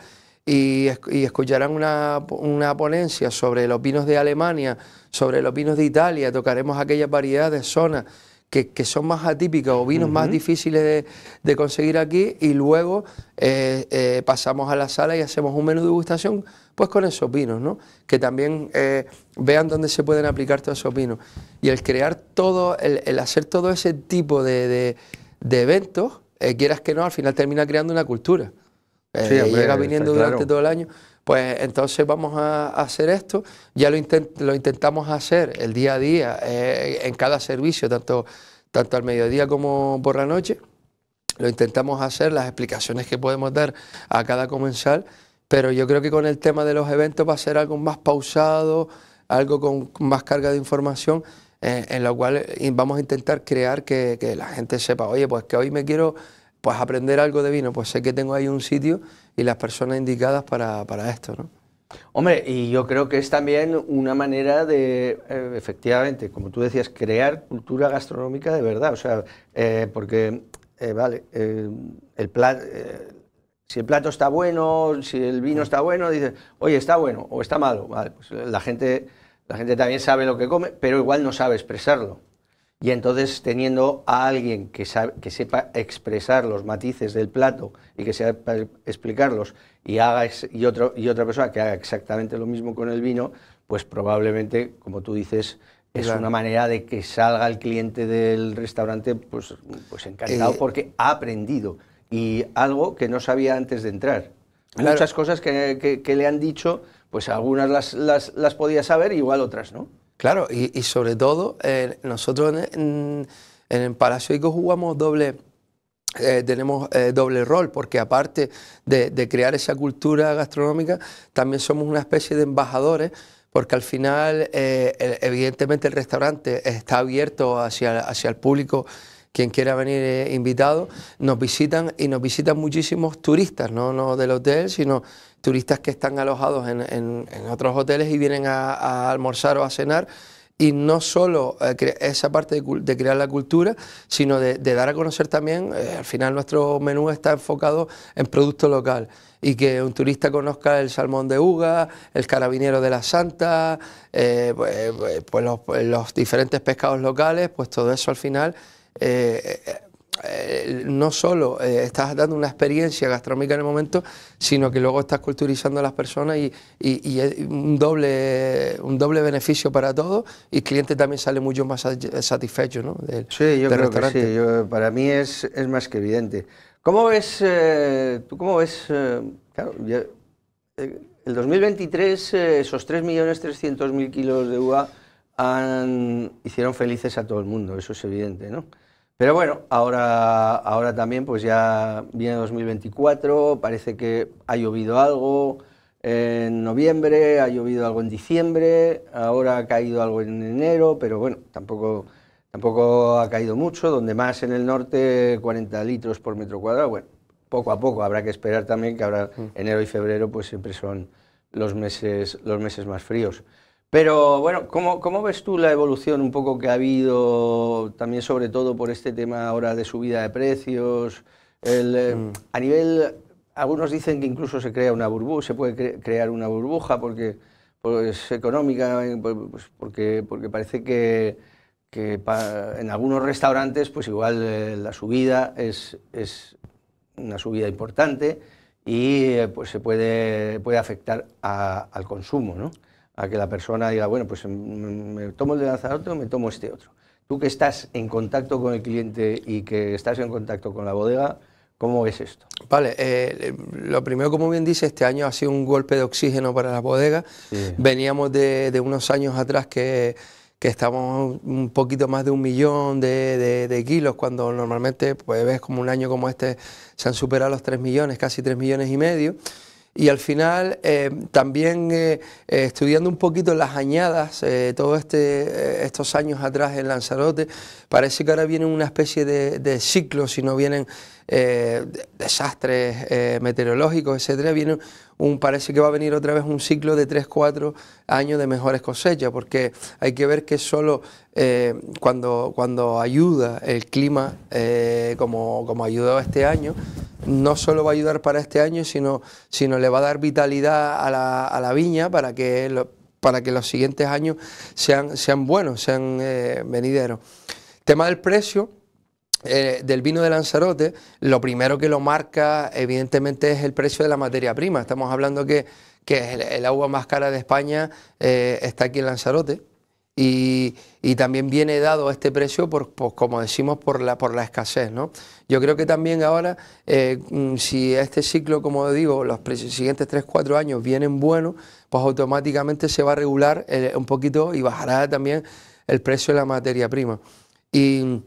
y, escucharán una, una, ponencia sobre los vinos de Alemania, sobre los vinos de Italia, tocaremos aquellas variedades, zonas que, son más atípicas o vinos más difíciles de, conseguir aquí y luego eh, eh, pasamos a la sala y hacemos un menú de degustación pues con esos vinos, ¿no? que también eh, vean dónde se pueden aplicar todos esos vinos. Y el crear todo, el, hacer todo ese tipo de, de, eventos, quieras que no, al final termina creando una cultura. Sí, llega viniendo durante todo el año pues entonces vamos a hacer esto. Ya lo, lo intentamos hacer el día a día, eh, en cada servicio, tanto, tanto al mediodía como por la noche. Lo intentamos hacer, las explicaciones que podemos dar a cada comensal, pero yo creo que con el tema de los eventos va a ser algo más pausado, algo con más carga de información, eh, en lo cual eh, vamos a intentar crear que, que la gente sepa, oye, pues que hoy me quiero pues aprender algo de vino, pues sé que tengo ahí un sitio y las personas indicadas para, esto. ¿no? Hombre, y yo creo que es también una manera de, eh, efectivamente, como tú decías, crear cultura gastronómica de verdad. O sea, eh, porque, eh, vale, el plato, si el plato está bueno, si el vino está bueno, dices, oye, está bueno o está malo. Pues la gente, la gente también sabe lo que come, pero igual no sabe expresarlo. Y entonces teniendo a alguien que, sepa expresar los matices del plato y que sepa explicarlos y, haga y, otro, y otra persona que haga exactamente lo mismo con el vino, pues probablemente, como tú dices, es una manera de que salga el cliente del restaurante pues, pues encantado eh, porque ha aprendido y algo que no sabía antes de entrar. Muchas cosas que, le han dicho, pues algunas las, las, las podía saber, igual otras no. Claro, y, sobre todo eh, nosotros en, el Palacio Ico jugamos doble, eh, tenemos eh, doble rol, porque aparte de, crear esa cultura gastronómica, también somos una especie de embajadores, porque al final, evidentemente, el restaurante está abierto hacia, hacia el público quien quiera venir eh, invitado, nos visitan y nos visitan muchísimos turistas, no, del hotel, sino turistas que están alojados en, otros hoteles y vienen a, almorzar o a cenar. Y no solo eh, esa parte de, crear la cultura, sino de, dar a conocer también, eh, al final nuestro menú está enfocado en producto local y que un turista conozca el salmón de Uga, el carabinero de la Santa, pues, pues, pues los diferentes pescados locales, pues todo eso al final eh, eh, no solo eh, estás dando una experiencia gastronómica en el momento, sino que luego estás culturizando a las personas y, es un doble, un doble beneficio para todos y el cliente también sale mucho más satisfecho ¿no? del, sí, yo creo Que sí. para mí es, es, más que evidente. ¿Cómo ves, tú cómo ves, claro, el 2023 esos 3.300.000 kilos de uva han, hicieron felices a todo el mundo, eso es evidente, ¿no? Pero bueno, ahora, ahora también pues ya viene 2024, parece que ha llovido algo en noviembre, ha llovido algo en diciembre, ahora ha caído algo en enero, pero bueno, tampoco, tampoco ha caído mucho, donde más en el norte 40 litros por metro cuadrado, bueno, poco a poco habrá que esperar también que ahora mm. enero y febrero pues siempre son los meses, los meses más fríos. Pero bueno, ¿cómo, ves tú la evolución un poco que ha habido también sobre todo por este tema ahora de subida de precios? Eh, mm. A nivel, algunos dicen que incluso se crea una burbuja, se puede crear una burbuja porque es pues, económica, eh, pues, pues, porque, parece que, en algunos restaurantes pues igual eh, la subida es, una subida importante y pues se puede, afectar al consumo, ¿no? a que la persona diga, bueno, pues mm, mm, me tomo el de Lanzarote o me tomo este otro. Tú que estás en contacto con el cliente y que estás en contacto con la bodega, ¿cómo es esto? Vale, eh, eh, lo primero, como bien dice, este año ha sido un golpe de oxígeno para la bodega. Veníamos de, unos años atrás que, que estábamos un poquito más de un millón de, de, kilos, cuando normalmente pues, ves como un año como este se han superado los 3 millones, casi 3 millones y medio y al final eh, también eh, eh, estudiando un poquito las añadas, todos este, estos años atrás en Lanzarote, parece que ahora viene una especie de, de ciclo, si no vienen eh, desastres eh, meteorológicos, etcétera, viene un, parece que va a venir otra vez un ciclo de 3-4 años de mejores cosechas, porque hay que ver que solo eh, cuando, cuando ayuda el clima, como, como ayudó este año, no solo va a ayudar para este año, sino, sino le va a dar vitalidad a la, viña para que, para que los siguientes años sean, sean buenos, sean venideros. Tema del precio, eh, del vino de Lanzarote, lo primero que lo marca evidentemente es el precio de la materia prima. Estamos hablando que, que el, agua más cara de España eh, está aquí en Lanzarote. Y, también viene dado este precio, por, como decimos, por la, por la escasez. ¿no? Yo creo que también ahora, eh, mm, si este ciclo, como digo, los siguientes 3-4 años vienen buenos, pues automáticamente se va a regular un poquito y bajará también el precio de la materia prima. Y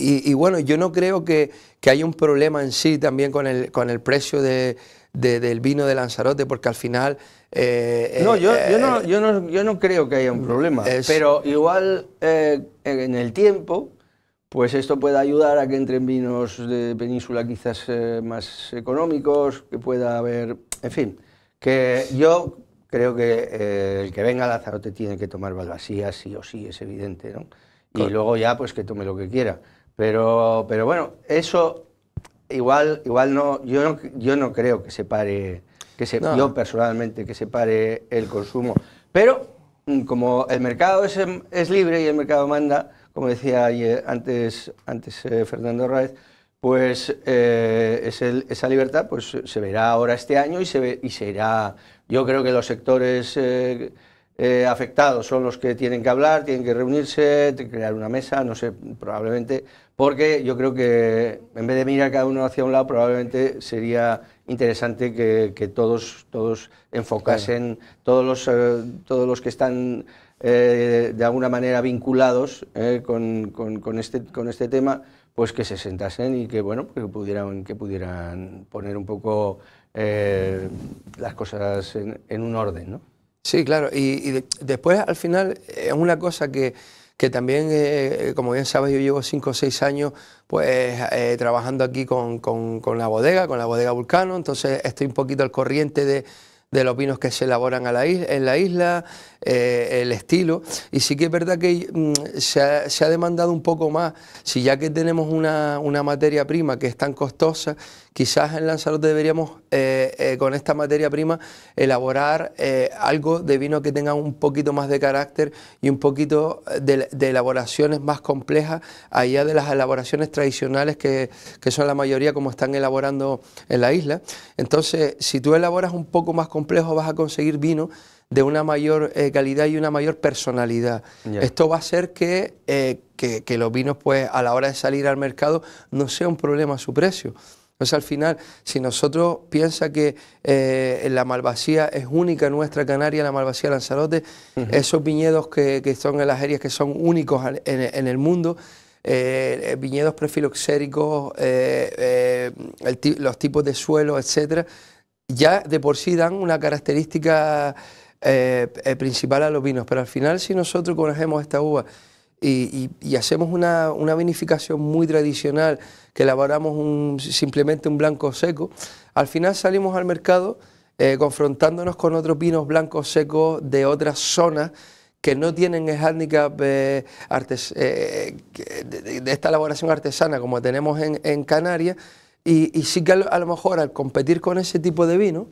y, bueno, yo no creo que, que haya un problema en sí también con el, con el precio de, del vino de Lanzarote, porque al final... Eh, eh, no, yo, no, eh, yo, no, yo, no, creo que haya un problema, pero igual en el tiempo, pues esto puede ayudar a que entren vinos de península quizás más económicos, que pueda haber, en fin, que yo creo que el que venga a Lanzarote tiene que tomar Balbasía sí o sí, es evidente, ¿no? Y luego ya, pues que tome lo que quiera. Pero, pero bueno, eso igual, igual no, yo no, yo no creo que se pare, que se, yo personalmente, que se pare el consumo. Pero mm, como el mercado es, em, es libre y el mercado manda, como decía ayer, antes, antes eh, Fernando Raez, pues eh, es esa libertad pues, se verá ahora este año y se, y se Yo creo que los sectores eh, afectados son los que tienen que hablar, tienen que reunirse, crear una mesa, no sé, probablemente porque yo creo que en vez de mirar cada uno hacia un lado, probablemente sería interesante que, todos, todos enfocasen, todos, los, eh, todos los que están eh, de alguna manera vinculados eh, con, este, con este tema, pues que se sentasen y que, bueno, que pudieran, que pudieran poner un poco las cosas en, un orden, ¿no? Sí, claro, y, después al final es una cosa que que también, eh, eh, como bien sabes, yo llevo 5 o 6 años pues, eh, trabajando aquí con, la bodega, con la bodega Vulcano, entonces estoy un poquito al corriente de, de los vinos que se elaboran a la isla, en la isla, el estilo, y sí que es verdad que mm, se, ha, demandado un poco más, si ya que tenemos una, una materia prima que es tan costosa, quizás en Lanzarote deberíamos eh, eh, con esta materia prima elaborar eh, algo de vino que tenga un poquito más de carácter y un poquito de, elaboraciones más complejas, allá de las elaboraciones tradicionales que, que, son la mayoría como están elaborando en la isla. Entonces, si tú elaboras un poco más complejo vas a conseguir vino de una mayor calidad y una mayor personalidad. Esto va a hacer que, que los vinos, pues, a la hora de salir al mercado, no sea un problema su precio. Entonces al final, si nosotros piensa que eh, la malvasía es única en nuestra Canaria, la malvasía Lanzarote, esos viñedos que, son en las áreas que son únicos en, el mundo, eh, eh, viñedos prefiloxéricos, los tipos de suelo, etcétera, ya de por sí dan una característica principal a los vinos. Pero al final, si nosotros conocemos esta uva, y, hacemos una, vinificación muy tradicional, que elaboramos simplemente un blanco seco, al final salimos al mercado eh, confrontándonos con otros vinos blancos secos de otras zonas que no tienen el handicap eh, eh, de, esta elaboración artesana como tenemos en, Canarias, y, sí que a lo mejor al competir con ese tipo de vino,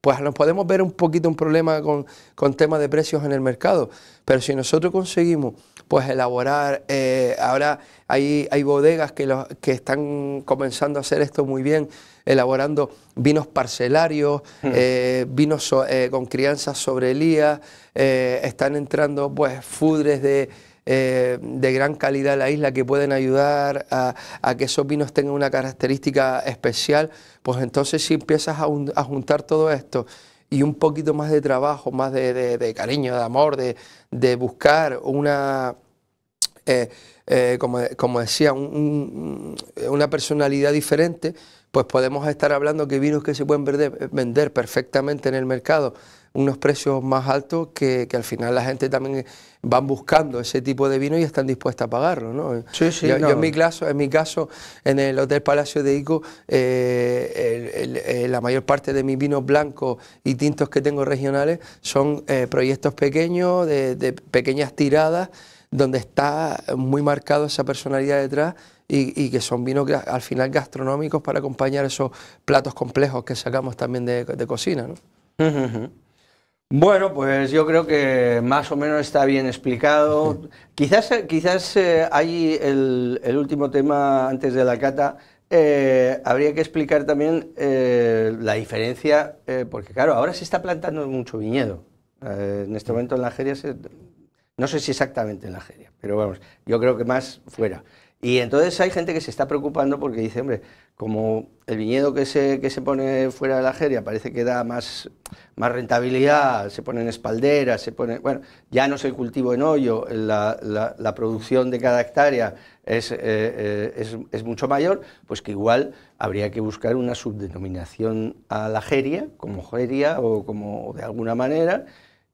pues nos podemos ver un poquito un problema con, temas de precios en el mercado. Pero si nosotros conseguimos pues elaborar, eh, ahora hay, hay bodegas que, los, que están comenzando a hacer esto muy bien, elaborando vinos parcelarios, hmm. eh, vinos eh, con crianzas sobre elías, están entrando pues fudres de eh, de gran calidad la isla que pueden ayudar a, que esos vinos tengan una característica especial, pues entonces si empiezas a, juntar todo esto y un poquito más de trabajo, más de, cariño, de amor, de, buscar una... Eh, eh, como, decía, una personalidad diferente, pues podemos estar hablando que vinos que se pueden vender perfectamente en el mercado unos precios más altos que, al final la gente también van buscando ese tipo de vino y están dispuestas a pagarlo. ¿no? yo, en, mi caso, en mi caso, en el Hotel Palacio de Ico, eh, eh, la mayor parte de mis vinos blancos y tintos que tengo regionales son eh, proyectos pequeños, de, pequeñas tiradas, donde está muy marcado esa personalidad detrás y, que son vinos al final gastronómicos para acompañar esos platos complejos que sacamos también de, cocina. ¿no? Bueno, pues yo creo que más o menos está bien explicado. *laughs* quizás eh, quizás hay eh, el, último tema antes de la cata. Eh, habría que explicar también la diferencia, porque claro, ahora se está plantando mucho viñedo. en este momento en la Jeria, no sé si exactamente en la Nigeria, pero vamos, yo creo que más fuera. Y entonces hay gente que se está preocupando porque dice, hombre, como el viñedo que se, pone fuera de la jeria parece que da más, rentabilidad, se pone en espalderas, se pone, bueno, ya no es el cultivo en hoyo, la, producción de cada hectárea eh, eh, es, mucho mayor, pues que igual habría que buscar una subdenominación a la jeria, como jeria o como de alguna manera,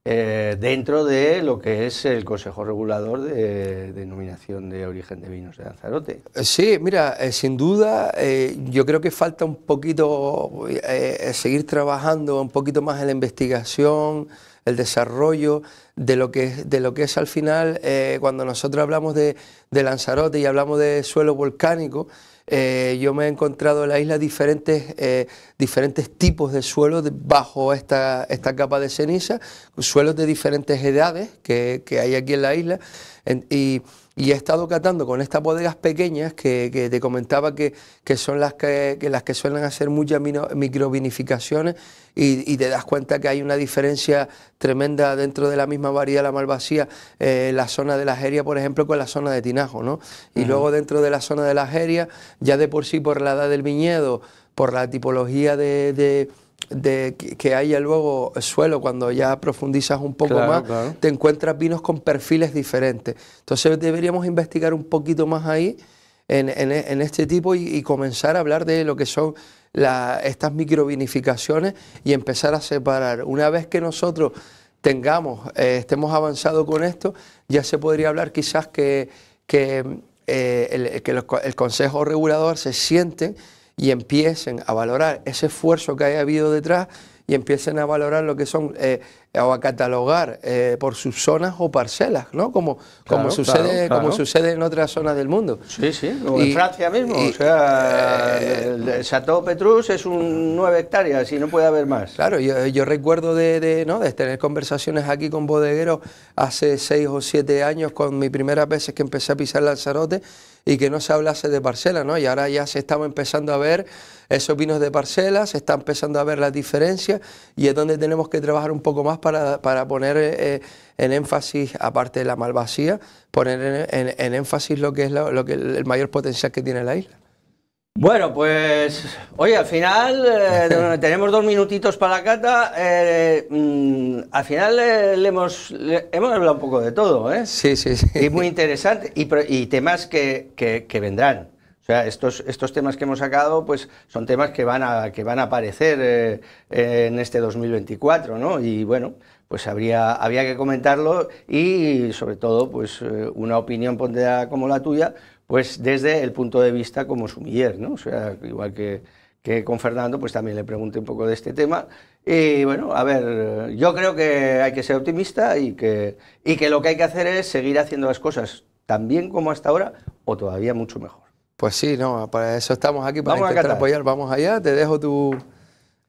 eh, dentro de lo que es el Consejo Regulador de Denominación de Origen de Vinos de Lanzarote. Eh, sí, mira, eh, sin duda yo creo que falta un poquito seguir trabajando un poquito más en la investigación, el desarrollo de lo que, de lo que es al final, cuando nosotros hablamos de, de Lanzarote y hablamos de suelo volcánico, eh, yo me he encontrado en la isla diferentes, eh, diferentes tipos de suelos bajo esta, esta capa de ceniza, suelos de diferentes edades que, hay aquí en la isla y he estado catando con estas bodegas pequeñas que, te comentaba que, que son las que, las que suelen hacer muchas microvinificaciones y, te das cuenta que hay una diferencia tremenda dentro de la misma variedad la malvasía, eh, la zona de la Jeria, por ejemplo, con la zona de Tinajo, ¿no? Y luego dentro de la zona de la Jeria, ya de por sí por la edad del viñedo, por la tipología de de que haya luego suelo, cuando ya profundizas un poco más, te encuentras vinos con perfiles diferentes. Entonces deberíamos investigar un poquito más ahí en, este tipo y, comenzar a hablar de lo que son estas microvinificaciones y empezar a separar. Una vez que nosotros tengamos, eh, estemos avanzados con esto, ya se podría hablar quizás que, que, eh, el Consejo Regulador se siente y empiecen a valorar ese esfuerzo que haya habido detrás y empiecen a valorar lo que son eh, eh, o a catalogar eh, por sus zonas o parcelas, ¿no? Como, como, sucede, como sucede en otras zonas del mundo. Sí, sí, en Francia mismo. o sea, eh, el, Chateau Petrus es un 9 hectáreas y no puede haber más. Claro, yo, recuerdo de, ¿no? de tener conversaciones aquí con bodegueros hace 6 o 7 años, con mi primera vez que empecé a pisar Lanzarote, y que no se hablase de parcelas, ¿no? Y ahora ya se estaba empezando a ver esos vinos de parcelas, se está empezando a ver las diferencias y es donde tenemos que trabajar un poco más para, poner eh, eh, en énfasis, aparte de la malvasía, poner en, énfasis lo que es lo que el mayor potencial que tiene la isla. Bueno, pues oye, al final eh, tenemos dos minutitos para la cata. Mm, al final hemos, hablado un poco de todo, ¿eh? Sí, sí, sí. Y muy interesante y, temas que vendrán. O estos, estos temas que hemos sacado pues, son temas que van a, que van a aparecer eh, en este 2024, ¿no? Y bueno, pues habría, había que comentarlo y sobre todo pues, eh, una opinión ponderada como la tuya, pues desde el punto de vista como sumiller, ¿no? O sea, igual que, que con Fernando, pues también le pregunté un poco de este tema. Y bueno, a ver, yo creo que hay que ser optimista y que, y que lo que hay que hacer es seguir haciendo las cosas tan bien como hasta ahora o todavía mucho mejor. Pues sí, no, para eso estamos aquí, para vamos intentar apoyar. Vamos allá, te dejo tu...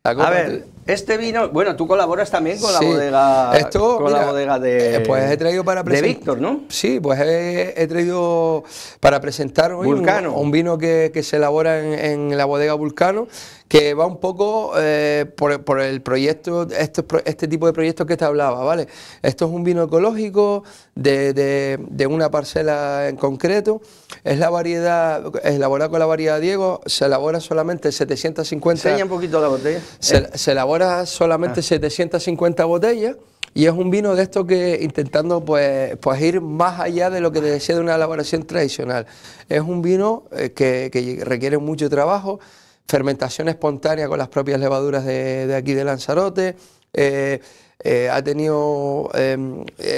a ver, este vino, bueno, tú colaboras también con la bodega. Esto, con la bodega de. Eh, pues he traído para De Víctor, ¿no? Sí, pues he, traído para presentar hoy Vulcano. Un, vino que, se elabora en, la bodega Vulcano, que va un poco eh, por, el proyecto, este, este tipo de proyectos que te hablaba, ¿vale? Esto es un vino ecológico de, una parcela en concreto. Es la variedad, elaborada con la variedad Diego, se elabora solamente 750. Enseña un poquito la botella. se elabora ahora solamente 750 ah. botellas y es un vino de esto que intentando pues, pues ir más allá de lo que te de una elaboración tradicional. Es un vino eh, que, requiere mucho trabajo, fermentación espontánea con las propias levaduras de, aquí de Lanzarote, ha eh, tenido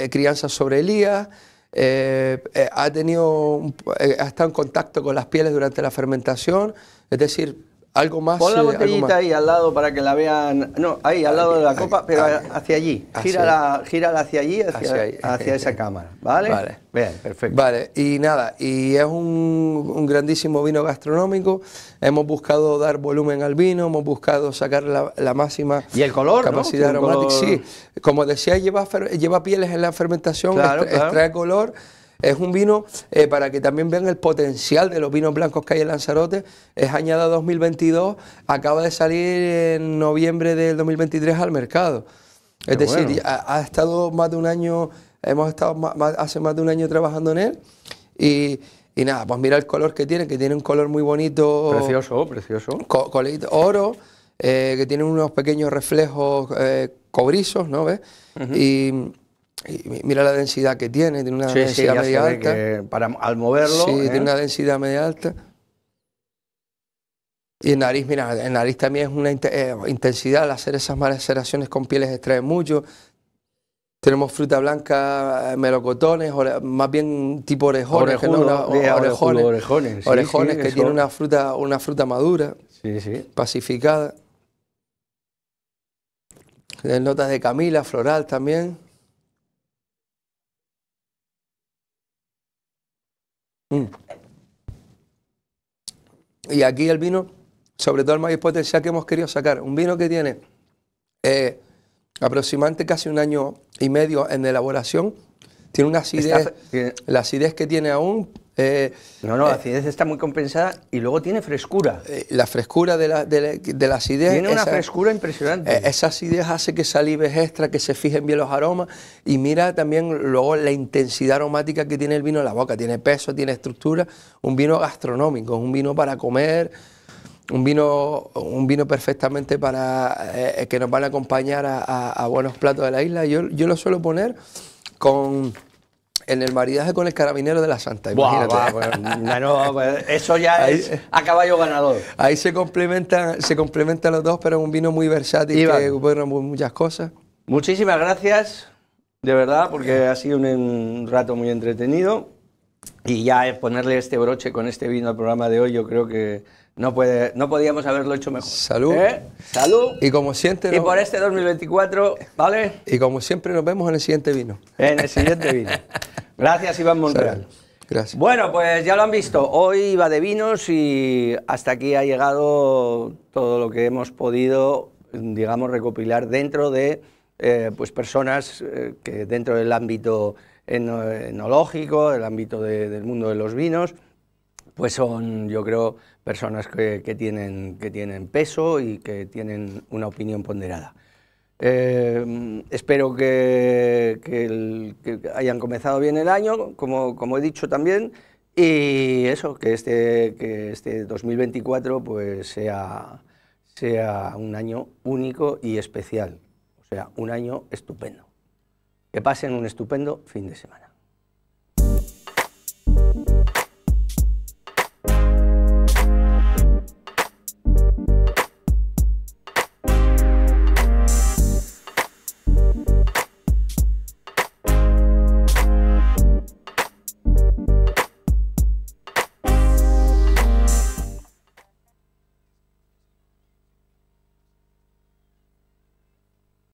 crianza sobre el Eh, ha tenido, estado en contacto con las pieles durante la fermentación, es decir, algo más. Pon la botellita ahí al lado para que la vean. No, ahí al lado de la ah, copa, ah, pero ah, hacia allí. Gírala, hacia allí, hacia, hacia, esa cámara. ¿Vale? Vale. perfecto. Vale, y nada, y es un, grandísimo vino gastronómico. Hemos buscado dar volumen al vino, hemos buscado sacar la, máxima ¿Y el color, capacidad aromática. Sí, como decía, lleva, lleva pieles en la fermentación, extrae color. Es un vino, eh, para que también vean el potencial de los vinos blancos que hay en Lanzarote, es añada 2022, acaba de salir en noviembre del 2023 al mercado. Es decir, ha, estado más de un año, hemos estado hace más de un año trabajando en él y... nada, pues mira el color que tiene, que tiene un color muy bonito. Precioso, precioso. oro, eh, que tiene unos pequeños reflejos eh, cobrizos, ¿no ves? Y mira la densidad que tiene, tiene una densidad media alta. para, al moverlo. Sí, tiene ¿eh? una densidad media alta. Y nariz, mira, en nariz también es una eh, intensidad, al hacer esas maceraciones con pieles extrae mucho. Tenemos fruta blanca, eh, melocotones, más bien tipo orejones, orejones, orejones, que tiene una fruta, una fruta madura, pacificada. Notas de camila, floral también. Mm. Y aquí el vino, sobre todo el mayor potencial que hemos querido sacar, un vino que tiene eh, aproximadamente casi un año y medio en elaboración, tiene una acidez, la acidez que tiene aún eh, no, no, eh, la acidez está muy compensada y luego tiene frescura. Eh, la frescura de la, ideas. Tiene una frescura impresionante. Esas esa acidez hace que salives extra, que se fijen bien los aromas y mira también luego la intensidad aromática que tiene el vino en la boca. Tiene peso, tiene estructura. Un vino gastronómico, un vino para comer. Un vino, un vino perfectamente para que nos van a acompañar a, buenos platos de la isla. yo lo suelo poner con en el maridaje con el carabinero de la Santa, imagínate. Pues, pues, eso ya es a caballo ganador. Ahí se complementan, se complementan los dos, pero es un vino muy versátil que que bueno, muchas cosas. Muchísimas gracias, de verdad, porque ha sido un, un rato muy entretenido. Y ya ponerle este broche con este vino al programa de hoy, yo creo que no, puede, no podíamos haberlo hecho mejor. Salud. ¿Eh? Salud. Y como siempre. por este 2024, ¿vale? Y como siempre, nos vemos en el siguiente vino. En el siguiente vino. Gracias, Iván Montreal. Gracias. Bueno, pues ya lo han visto. Hoy va de vinos y hasta aquí ha llegado todo lo que hemos podido, digamos, recopilar dentro de eh, pues personas eh, que dentro del ámbito enológico, del ámbito del mundo de los vinos pues son, yo creo, personas que, tienen, que tienen peso y que tienen una opinión ponderada. Eh, espero que, hayan comenzado bien el año, como, como, he dicho también, y eso, que este, que este 2024 pues sea, sea un año único y especial, o sea, un año estupendo. Que pasen un estupendo fin de semana.